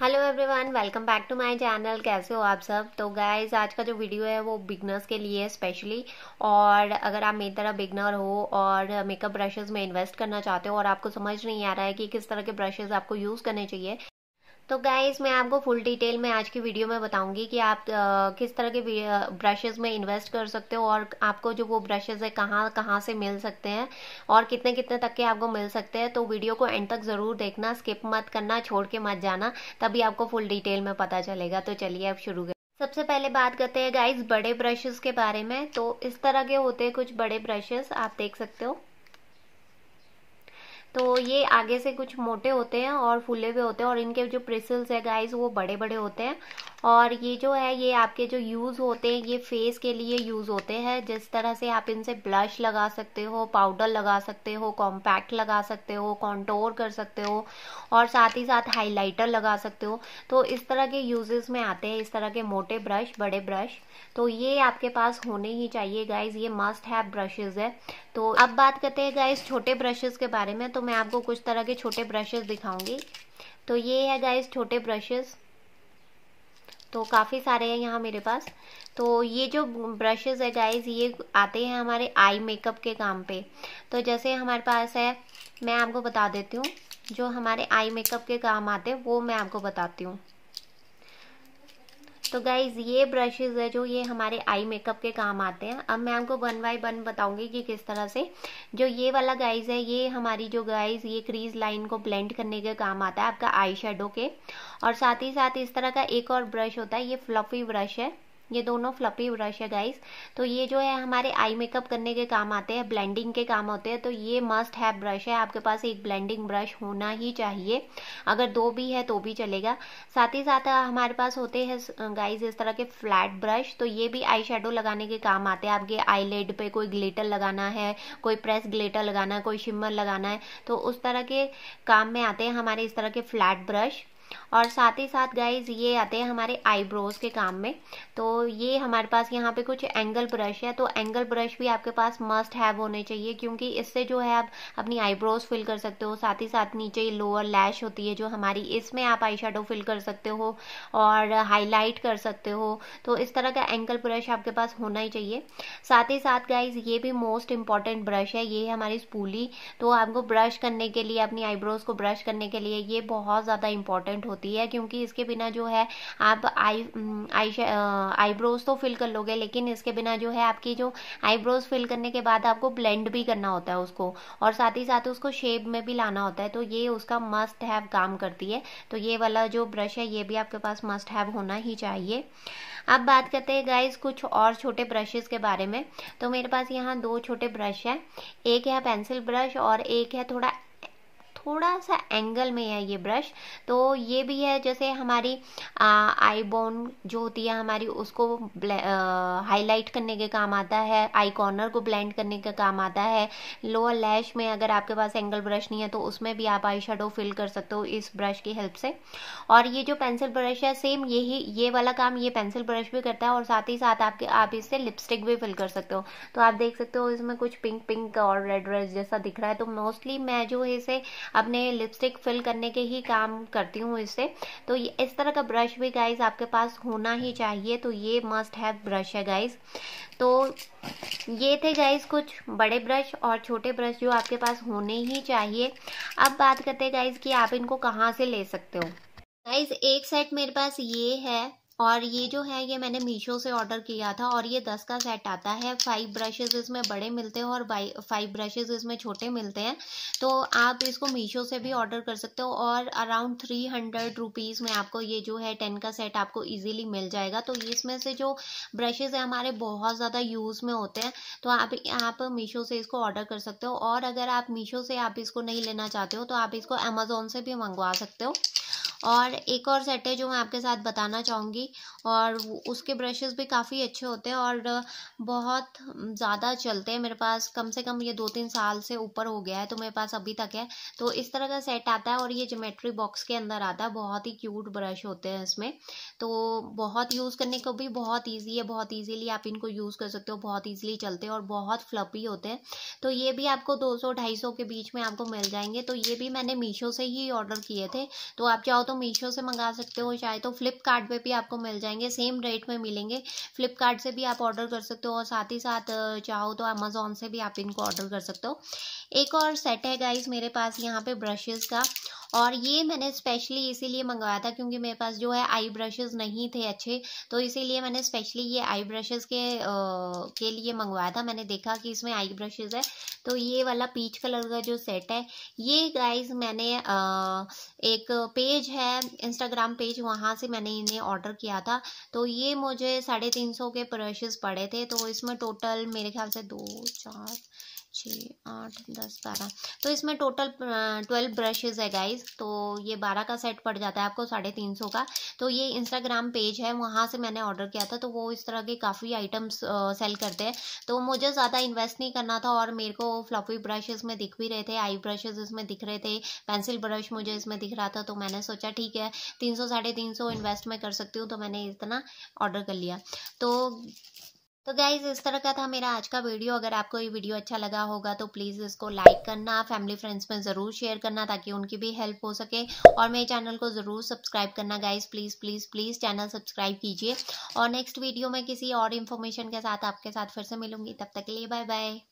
hello everyone welcome back to my channel कैसे हो आप सब तो गाइज आज का जो वीडियो है वो बिगनर्स के लिए है स्पेशली और अगर आप मेरी तरह बिगनर हो और मेकअप ब्रशेस में इन्वेस्ट करना चाहते हो और आपको समझ नहीं आ रहा है कि किस तरह के ब्रशेस आपको यूज़ करने चाहिए तो गाइज़ मैं आपको फुल डिटेल में आज की वीडियो में बताऊंगी कि आप आ, किस तरह के ब्रशेज़ में इन्वेस्ट कर सकते हो और आपको जो वो ब्रशेज़ है कहाँ कहाँ से मिल सकते हैं और कितने कितने तक के आपको मिल सकते हैं तो वीडियो को एंड तक ज़रूर देखना स्किप मत करना छोड़ के मत जाना तभी आपको फुल डिटेल में पता चलेगा तो चलिए आप शुरू सबसे पहले बात करते हैं गाइज बड़े ब्रशेज़ के बारे में तो इस तरह के होते हैं कुछ बड़े ब्रशेज़ आप देख सकते हो तो ये आगे से कुछ मोटे होते हैं और फूले हुए होते हैं और इनके जो प्रिसल्स है गाइस वो बड़े बड़े होते हैं और ये जो है ये आपके जो यूज़ होते हैं ये फेस के लिए यूज़ होते हैं जिस तरह से आप इनसे ब्लश लगा सकते हो पाउडर लगा सकते हो कॉम्पैक्ट लगा सकते हो कॉन्टोर कर सकते हो और साथ ही साथ हाइलाइटर लगा सकते हो तो इस तरह के यूजेस में आते हैं इस तरह के मोटे ब्रश बड़े ब्रश तो ये आपके पास होने ही चाहिए गाइज ये मस्ट हैव ब्रशेज़ है तो अब बात करते हैं गाइज छोटे ब्रशेज़ के बारे में तो मैं आपको कुछ तरह के छोटे ब्रशेज़ दिखाऊंगी तो ये है गाइज छोटे ब्रशेज़ तो काफ़ी सारे हैं यहाँ मेरे पास तो ये जो ब्रशेज़ है गाइज ये आते हैं हमारे आई मेकअप के काम पे तो जैसे हमारे पास है मैं आपको बता देती हूँ जो हमारे आई मेकअप के काम आते हैं वो मैं आपको बताती हूँ तो गाइज ये ब्रशेज है जो ये हमारे आई मेकअप के काम आते हैं अब मैं आपको वन बाय वन बताऊंगी कि किस तरह से जो ये वाला गाइज है ये हमारी जो गाइज ये क्रीज लाइन को ब्लेंड करने के काम आता है आपका आई शेडो के और साथ ही साथ इस तरह का एक और ब्रश होता है ये फ्लफी ब्रश है ये दोनों फ्लपी ब्रश है गाइस तो ये जो है हमारे आई मेकअप करने के काम आते हैं ब्लेंडिंग के काम होते हैं तो ये मस्ट है ब्रश है आपके पास एक ब्लेंडिंग ब्रश होना ही चाहिए अगर दो भी है तो भी चलेगा साथ ही साथ हमारे पास होते हैं गाइस इस तरह के फ्लैट ब्रश तो ये भी आई लगाने के काम आते हैं आपके आई पे कोई ग्लिटर लगाना है कोई प्रेस ग्लिटर लगाना है कोई शिमर लगाना है तो उस तरह के काम में आते हैं हमारे इस तरह के फ्लैट ब्रश और साथ ही साथ गाइज ये आते हैं हमारे आईब्रोज़ के काम में तो ये हमारे पास यहाँ पे कुछ एंगल ब्रश है तो एंगल ब्रश भी आपके पास मस्ट हैव होने चाहिए क्योंकि इससे जो है आप अपनी आईब्रोज़ फिल कर सकते हो साथ ही साथ नीचे ये लोअर लैश होती है जो हमारी इसमें आप आई फिल कर सकते हो और हाईलाइट कर सकते हो तो इस तरह का एंगल ब्रश आपके पास होना ही चाहिए साथ ही साथ गाइज ये भी मोस्ट इम्पॉर्टेंट ब्रश है ये है हमारी स्पूली तो आपको ब्रश करने के लिए अपनी आईब्रोज़ को ब्रश करने के लिए ये बहुत ज़्यादा इंपॉर्टेंट पॉइंट होती है क्योंकि इसके बिना जो है आप आई आई आईब्रोज तो फिल कर लोगे लेकिन इसके बिना जो है आपकी जो आईब्रोज फिल करने के बाद आपको ब्लेंड भी करना होता है उसको और साथ ही साथ उसको शेप में भी लाना होता है तो ये उसका मस्ट हैव काम करती है तो ये वाला जो ब्रश है ये भी आपके पास मस्ट हैव होना ही चाहिए अब बात करते हैं गाइज कुछ और छोटे ब्रशेस के बारे में तो मेरे पास यहाँ दो छोटे ब्रश हैं एक है पेंसिल ब्रश और एक है थोड़ा थोड़ा सा एंगल में है ये ब्रश तो ये भी है जैसे हमारी आई बोन जो होती है हमारी उसको हाईलाइट करने के काम आता है आई कॉर्नर को ब्लेंड करने का काम आता है लोअर लैश में अगर आपके पास एंगल ब्रश नहीं है तो उसमें भी आप आई शेडो फिल कर सकते हो इस ब्रश की हेल्प से और ये जो पेंसिल ब्रश है सेम यही ये वाला काम ये पेंसिल ब्रश भी करता है और साथ ही साथ आपके आप इससे लिपस्टिक भी फिल कर सकते हो तो आप देख सकते हो इसमें कुछ पिंक पिंक और रेड रेड जैसा दिख रहा है तो मोस्टली मैं जो है इसे अपने लिपस्टिक फिल करने के ही काम करती हूँ इससे तो इस तरह का ब्रश भी गाइज आपके पास होना ही चाहिए तो ये मस्ट हैव ब्रश है गाइज तो ये थे गाइज कुछ बड़े ब्रश और छोटे ब्रश जो आपके पास होने ही चाहिए अब बात करते हैं गाइज कि आप इनको कहाँ से ले सकते हो गाइज एक सेट मेरे पास ये है और ये जो है ये मैंने मीशो से ऑर्डर किया था और ये दस का सेट आता है फाइव ब्रशेज इसमें बड़े मिलते हैं और फाइव ब्रशेज इसमें छोटे मिलते हैं तो आप इसको मीशो से भी ऑर्डर कर सकते हो और अराउंड थ्री हंड्रेड रुपीज़ में आपको ये जो है टेन का सेट आपको इजीली मिल जाएगा तो इसमें से जो ब्रशेज है हमारे बहुत ज़्यादा यूज़ में होते हैं तो आप आप मीशो से इसको ऑर्डर कर सकते हो और अगर आप मीशो से आप इसको नहीं लेना चाहते हो तो आप इसको अमेज़ोन से भी मंगवा सकते हो और एक और सेट है जो मैं आपके साथ बताना चाहूँगी और उसके ब्रशेस भी काफ़ी अच्छे होते हैं और बहुत ज़्यादा चलते हैं मेरे पास कम से कम ये दो तीन साल से ऊपर हो गया है तो मेरे पास अभी तक है तो इस तरह का सेट आता है और ये जोमेट्री बॉक्स के अंदर आता है बहुत ही क्यूट ब्रश होते हैं इसमें तो बहुत यूज़ करने को भी बहुत ईजी है बहुत ईजीली आप इनको यूज़ कर सकते हो बहुत ईजीली चलते हैं और बहुत फ्लपी होते हैं तो ये भी आपको दो सौ के बीच में आपको मिल जाएंगे तो ये भी मैंने मीशो से ही ऑर्डर किए थे तो आप चाहो तो मीशो से मंगा सकते हो चाहे तो फ्लिपकार्ट पे भी आपको मिल जाएंगे सेम रेट में मिलेंगे फ्लिपकार्ट से भी आप ऑर्डर कर सकते हो और साथ ही साथ चाहो तो अमेज़ोन से भी आप इनको ऑर्डर कर सकते हो एक और सेट है गाइस मेरे पास यहाँ पे ब्रशेज़ का और ये मैंने स्पेशली इसीलिए मंगवाया था क्योंकि मेरे पास जो है आई ब्रशेस नहीं थे अच्छे तो इसीलिए मैंने स्पेशली ये आई ब्रशेस के आ, के लिए मंगवाया था मैंने देखा कि इसमें आई ब्रशेस है तो ये वाला पीच कलर का जो सेट है ये गाइज मैंने एक पेज है इंस्टाग्राम पेज वहाँ से मैंने इन्हें ऑर्डर किया था तो ये मुझे साढ़े तीन सौ के ब्रशेज़ पड़े थे तो इसमें टोटल मेरे ख्याल से दो चार छः आठ दस बारह तो इसमें टोटल ट्वेल्व ब्रशेज़ है गाइज तो ये बारह का सेट पड़ जाता है आपको साढ़े तीन सौ का तो ये इंस्टाग्राम पेज है वहाँ से मैंने ऑर्डर किया था तो वो इस तरह के काफ़ी आइटम्स सेल करते हैं तो मुझे ज़्यादा इन्वेस्ट नहीं करना था और मेरे को फ्लफी ब्रशेज़ में दिख भी रहे थे आई ब्रशेज़ इसमें दिख रहे थे पेंसिल ब्रश मुझे इसमें दिख रहा था तो मैंने सोचा ठीक है तीन सौ साढ़े तीन सौ इन्वेस्ट मैं कर सकती हूँ तो मैंने इतना ऑर्डर कर लिया तो तो गाइज इस तरह का था मेरा आज का वीडियो अगर आपको ये वीडियो अच्छा लगा होगा तो प्लीज़ इसको लाइक करना फैमिली फ्रेंड्स में ज़रूर शेयर करना ताकि उनकी भी हेल्प हो सके और मेरे चैनल को ज़रूर सब्सक्राइब करना guys please please please channel subscribe कीजिए और नेक्स्ट वीडियो में किसी और इन्फॉर्मेशन के साथ आपके साथ फिर से मिलूंगी तब तक के लिए बाय बाय